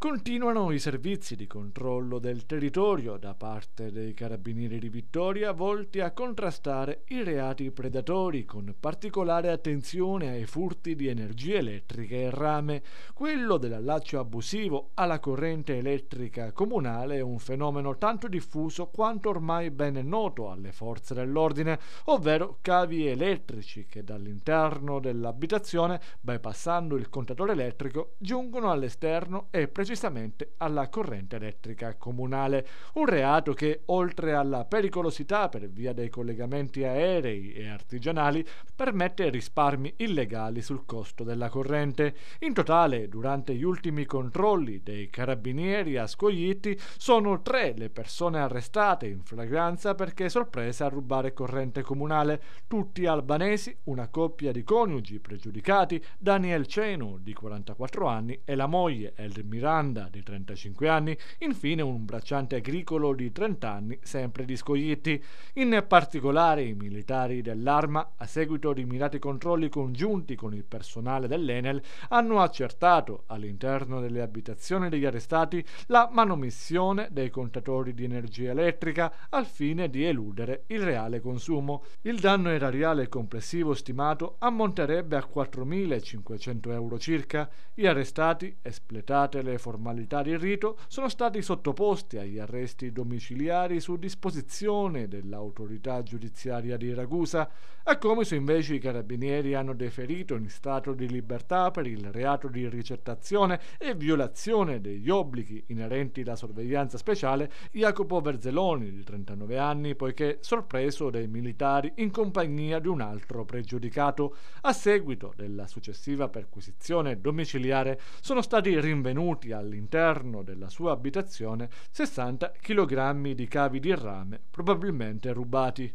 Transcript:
Continuano i servizi di controllo del territorio da parte dei carabinieri di Vittoria volti a contrastare i reati predatori con particolare attenzione ai furti di energie elettriche e rame. Quello dell'allaccio abusivo alla corrente elettrica comunale è un fenomeno tanto diffuso quanto ormai ben noto alle forze dell'ordine, ovvero cavi elettrici che dall'interno dell'abitazione, bypassando il contatore elettrico, giungono all'esterno e precipitano precisamente alla corrente elettrica comunale, un reato che oltre alla pericolosità per via dei collegamenti aerei e artigianali permette risparmi illegali sul costo della corrente. In totale, durante gli ultimi controlli dei carabinieri a Scoglietti, sono tre le persone arrestate in flagranza perché sorprese a rubare corrente comunale, tutti albanesi, una coppia di coniugi pregiudicati, Daniel Cenu, di 44 anni, e la moglie, Elmirano, Panda di 35 anni, infine un bracciante agricolo di 30 anni sempre di Scoglietti. In particolare i militari dell'Arma, a seguito di mirati controlli congiunti con il personale dell'Enel, hanno accertato all'interno delle abitazioni degli arrestati la manomissione dei contatori di energia elettrica al fine di eludere il reale consumo. Il danno erariale complessivo stimato ammonterebbe a 4.500 euro circa. Gli arrestati, espletate le formalità di rito, sono stati sottoposti agli arresti domiciliari su disposizione dell'autorità giudiziaria di Ragusa. A come se invece i carabinieri hanno deferito in stato di libertà per il reato di ricettazione e violazione degli obblighi inerenti alla sorveglianza speciale Jacopo Verzeloni, di 39 anni, poiché sorpreso dai militari in compagnia di un altro pregiudicato. A seguito della successiva perquisizione domiciliare sono stati rinvenuti a all'interno della sua abitazione 60 kg di cavi di rame, probabilmente rubati.